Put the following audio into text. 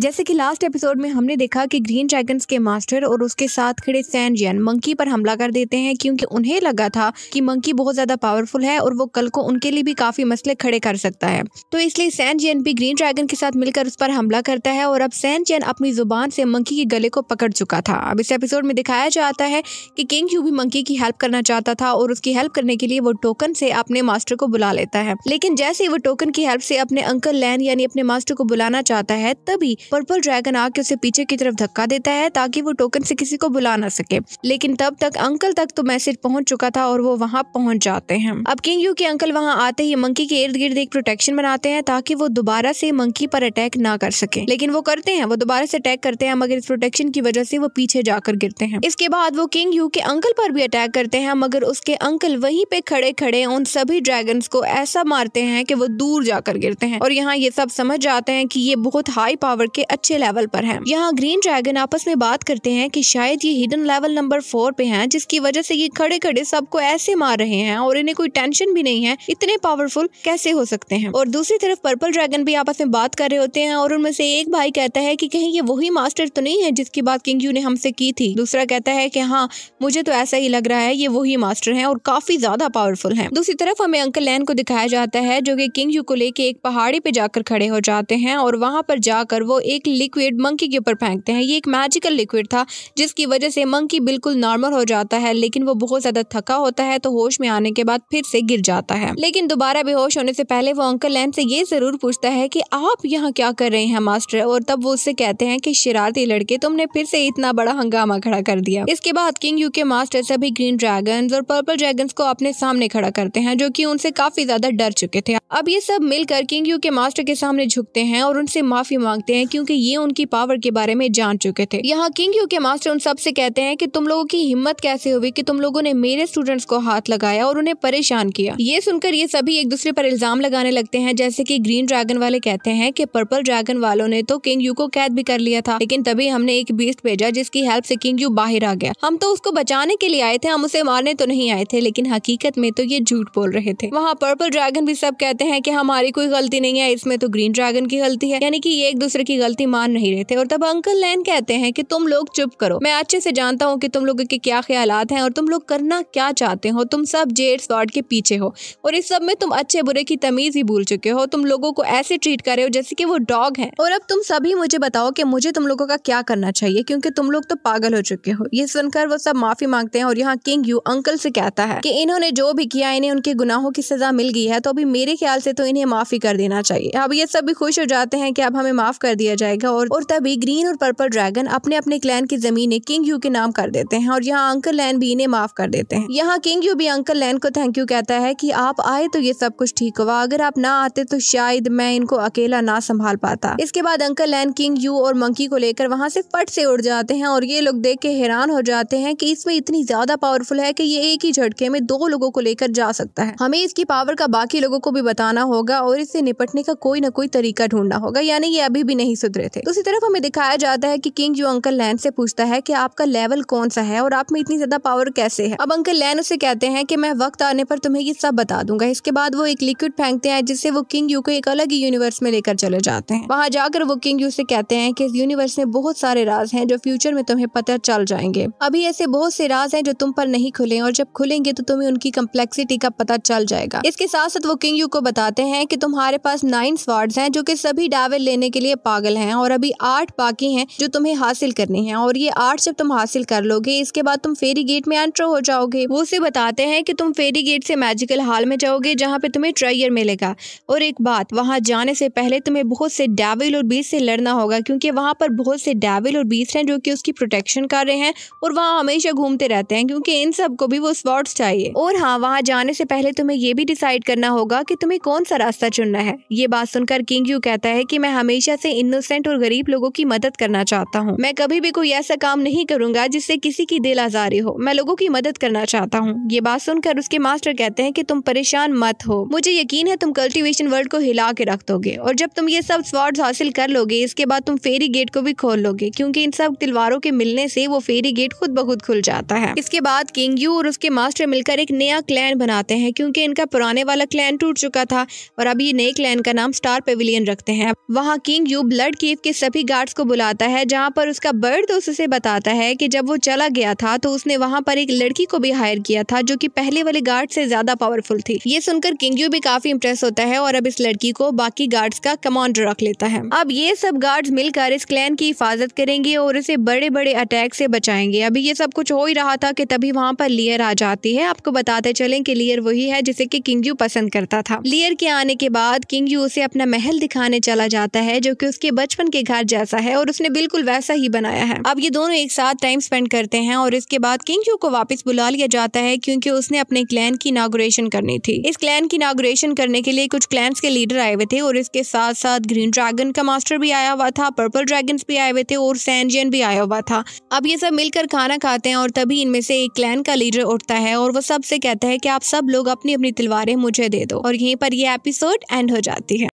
जैसे कि last episode में हमने देखा कि ग्रीन ड्रैगन्स के मास्टर और उसके साथ खड़े सैनजैन मंकी पर हमला कर देते हैं क्योंकि उन्हें लगा था कि मंकी बहुत ज्यादा पावरफुल है और वो कल को उनके लिए भी काफी मसले खड़े कर सकता है तो इसलिए जैन भी ग्रीन ड्रैगन के साथ मिलकर उस पर हमला करता है और अब जैन अपनी जुबान से मंकी के गले को पकड़ चुका था अब इस एपिसोड में दिखाया जाता है कि किंग यू भी मंकी की हेल्प करना चाहता था और उसकी हेल्प करने के लिए वो टोकन से अपने मास्टर को बुला लेता है लेकिन जैसे ही वो टोकन की हेल्प से अपने अंकल लैन यानी अपने मास्टर को बुलाना चाहता है तभी पर्पल ड्रैगन आके उसे पीछे की तरफ धक्का देता है ताकि वो टोकन से किसी को बुला ना सके लेकिन तब तक अंकल तक तो मैसेज पहुंच चुका था और वो वहां पहुंच जाते हैं अब किंग यू के अंकल वहां आते ही मंकी के इर्द गिर्द एक प्रोटेक्शन बनाते हैं ताकि वो दोबारा से मंकी पर अटैक ना कर सके लेकिन वो करते हैं वो दोबारा से अटैक करते हैं मगर इस प्रोटेक्शन की वजह से वो पीछे जाकर गिरते हैं इसके बाद वो किंग यू के अंकल पर भी अटैक करते हैं मगर उसके अंकल वहीं पे खड़े खड़े उन सभी ड्रैगन को ऐसा मारते हैं कि वो दूर जाकर गिरते हैं और यहाँ ये सब समझ जाते हैं कि ये बहुत हाई पावर के अच्छे लेवल पर है यहाँ ग्रीन ड्रैगन आपस में बात करते हैं की शायद ये हिडन लेवल नंबर फोर पे है जिसकी वजह से ये खड़े खड़े सबको ऐसे मार रहे हैं और इन्हें कोई टेंशन भी नहीं है इतने पावरफुल कैसे हो सकते हैं और दूसरी तरफ पर्पल ड्रैगन भी आपस में बात कर रहे होते हैं और उनमें से एक भाई कहता है कि कहीं ये वही मास्टर तो नहीं है जिसकी बात किंग यू ने हमसे की थी दूसरा कहता है कि हाँ मुझे तो ऐसा ही लग रहा है ये वही मास्टर है और काफी ज्यादा पावरफुल है दूसरी तरफ हमें अंकल लैन को दिखाया जाता है जो की किंग यू को लेके एक पहाड़ी पे जाकर खड़े हो जाते हैं और वहाँ पर जाकर वो एक लिक्विड मंकी के ऊपर फेंकते हैं ये एक मैजिकल लिक्विड था जिसकी वजह से मंकी बिल्कुल नॉर्मल हो जाता है लेकिन वो बहुत ज़्यादा थका होता है तो होश में आने के बाद फिर से गिर जाता है लेकिन दोबारा बेहोश होने से पहले वो अंकल लैम से ये ज़रूर पूछता है कि आप यहाँ क्या कर रहे हैं मास्टर और तब वो उससे कहते हैं कि शरारती लड़के तुमने फिर से इतना बड़ा हंगामा खड़ा कर दिया इसके बाद किंग यू के मास्टर सभी ग्रीन ड्रैगन और पर्पल ड्रैगन को अपने सामने खड़ा करते हैं जो की उनसे काफी ज्यादा डर चुके थे अब ये सब मिलकर किंग यू के मास्टर के सामने झुकते हैं और उनसे माफी मांगते हैं क्योंकि ये उनकी पावर के बारे में जान चुके थे यहाँ किंग यू के मास्टर उन सबसे कहते हैं कि तुम लोगों की हिम्मत कैसे हुई कि तुम लोगों ने मेरे स्टूडेंट्स को हाथ लगाया और उन्हें परेशान किया ये सुनकर ये सभी एक दूसरे पर इल्जाम लगाने लगते हैं जैसे कि ग्रीन ड्रैगन वाले कहते हैं कि पर्पल ड्रैगन वालों ने तो किंग यू को कैद भी कर लिया था लेकिन तभी हमने एक बीस्ट भेजा जिसकी हेल्प से किंग यू बाहर आ गया हम तो उसको बचाने के लिए आए थे हम उसे मारने तो नहीं आए थे लेकिन हकीकत में तो ये झूठ बोल रहे थे वहाँ पर्पल ड्रैगन भी सब कहते हैं की हमारी कोई गलती नहीं है इसमें तो ग्रीन ड्रैगन की गलती है यानी की ये एक दूसरे की गलती मान नहीं रहे थे और तब अंकल लैन कहते हैं कि तुम लोग चुप करो मैं अच्छे से जानता हूँ कि तुम लोगों के क्या ख्याल हैं और तुम लोग करना क्या चाहते हो तुम सब जेड स्वाड के पीछे हो और इस सब में तुम अच्छे बुरे की तमीज ही भूल चुके हो तुम लोगों को ऐसे ट्रीट कर रहे हो जैसे कि वो डॉग है और अब तुम सभी मुझे बताओ कि मुझे तुम लोगों का क्या करना चाहिए क्योंकि तुम लोग तो पागल हो चुके हो ये सुनकर वो सब माफी मांगते हैं और यहाँ किंग यू अंकल से कहता है कि इन्होंने जो भी किया इन्हें उनके गुनाहों की सजा मिल गई है तो अभी मेरे ख्याल से तो इन्हें माफी कर देना चाहिए अब ये सब भी खुश हो जाते हैं कि अब हमें माफ कर दिया किया जाएगा और, और तभी ग्रीन और पर्पल ड्रैगन अपने अपने क्लैन की जमीने किंग यू के नाम कर देते हैं और यहाँ अंकल लैन भी इन्हें माफ कर देते हैं यहाँ किंग यू भी अंकल लैन को थैंक यू कहता है की आप आए तो ये सब कुछ ठीक हुआ अगर आप ना आते तो शायद मैं इनको अकेला ना संभाल पाता इसके बाद अंकल लैन किंग यू और मंकी को लेकर वहाँ से फट से उड़ जाते हैं और ये लोग देख के हैरान हो जाते हैं की इसमें इतनी ज्यादा पावरफुल है की ये एक ही झटके में दो लोगों को लेकर जा सकता है हमें इसकी पावर का बाकी लोगों को भी बताना होगा और इससे निपटने का कोई ना कोई तरीका ढूंढना होगा यानी ये अभी भी नहीं सुधरे थे दूसरी तरफ हमें दिखाया जाता है की किंग जो अंकल लैन से पूछता है की आपका लेवल कौन सा है और आप में इतनी ज्यादा पावर कैसे है अब अंकल लैन उसे कहते हैं की मैं वक्त आने पर तुम्हें ये सब बता दूंगा इसके बाद वो एक लिक्विड फेंकते हैं जिससे वो किंग यू को एक अलग ही यूनिवर्स में लेकर चले जाते हैं वहाँ जाकर वो किंग यू से कहते हैं कि इस यूनिवर्स में बहुत सारे राज हैं जो फ्यूचर में तुम्हें पता चल जाएंगे अभी ऐसे बहुत से राज हैं जो तुम पर नहीं खुले और जब खुलेंगे तो तुम्हें उनकी कम्प्लेक्सिटी का पता चल जाएगा इसके साथ साथ वो किंग यू को बताते हैं की तुम्हारे पास नाइन स्वार्ड्स है जो की सभी डावेल लेने के लिए पागल पागल हैं और अभी आठ बाकी हैं जो तुम्हें हासिल करने हैं और ये आठ जब तुम हासिल कर लोगे इसके बाद तुम फेरी गेट में एंटर हो जाओगे वो उसे बताते हैं कि तुम फेरी गेट से मैजिकल हॉल में जाओगे जहाँ पे तुम्हें ट्राइयर मिलेगा और एक बात वहाँ जाने से पहले तुम्हें बहुत से डेविल और बीस से लड़ना होगा क्योंकि वहाँ पर बहुत से डेविल और बीस हैं जो कि उसकी प्रोटेक्शन कर रहे हैं और वहाँ हमेशा घूमते रहते हैं क्योंकि इन सब को भी वो स्पॉट्स चाहिए और हाँ वहाँ जाने से पहले तुम्हें ये भी डिसाइड करना होगा कि तुम्हें कौन सा रास्ता चुनना है ये बात सुनकर किंग यू कहता है कि मैं हमेशा से इन इनोसेंट और गरीब लोगों की मदद करना चाहता हूँ मैं कभी भी कोई ऐसा काम नहीं करूंगा जिससे किसी की दिल आजारी हो मैं लोगों की मदद करना चाहता हूँ ये बात सुनकर उसके मास्टर कहते हैं की तुम परेशान मत हो मुझे यकीन है तुम कल्टीवेशन वर्ल्ड को हिला के रख दोगे और जब तुम ये सब स्वाड्स हासिल कर लोगे इसके बाद तुम फेरी गेट को भी खोल लोगे क्योंकि इन सब तिलवारों के मिलने से वो फेरी गेट खुद बहुत खुल जाता है इसके बाद किंग यू और उसके मास्टर मिलकर एक नया क्लैन बनाते हैं क्योंकि इनका पुराने वाला क्लैन टूट चुका था और अब ये नए क्लैन का नाम स्टार पेविलियन रखते हैं वहाँ King Yu blood blood cave के सभी गार्ड्स को बुलाता है जहाँ पर उसका बर्ड दोस्त तो उसे बताता है कि जब वो चला गया था तो उसने वहाँ पर एक लड़की को भी हायर किया था जो कि पहले वाले गार्ड से ज्यादा पावरफुल थी ये सुनकर किंगयू भी काफी इम्प्रेस होता है और अब इस लड़की को बाकी गार्ड्स का कमांड रख लेता है अब ये सब गार्ड्स मिलकर इस क्लैन की हिफाजत करेंगे और उसे बड़े बड़े अटैक से बचाएंगे अभी ये सब कुछ हो ही रहा था कि तभी वहाँ पर लियर आ जाती है आपको बताते चले कि लियर वही है जिसे कि किंगयू पसंद करता था लियर के आने के बाद किंगयू उसे अपना महल दिखाने चला जाता है जो कि उसके बचपन के घर जैसा है और उसने बिल्कुल वैसा ही बनाया है अब ये दोनों एक साथ टाइम स्पेंड करते हैं और इसके बाद किंग को वापस बुला लिया जाता है क्योंकि उसने अपने क्लैन की इनाग्रेशन करनी थी इस क्लैन की इनाग्रेशन करने के लिए कुछ क्लैंस के लीडर आए हुए थे और इसके साथ साथ ग्रीन ड्रैगन का मास्टर भी आया हुआ था पर्पल ड्रैगन भी आए हुए थे और सैनजियन भी आया हुआ था अब ये सब मिलकर खाना खाते हैं और तभी इनमें से एक क्लैन का लीडर उठता है और वो सबसे कहता है कि आप सब लोग अपनी अपनी तलवारें मुझे दे दो और यहीं पर यह एपिसोड एंड हो जाती है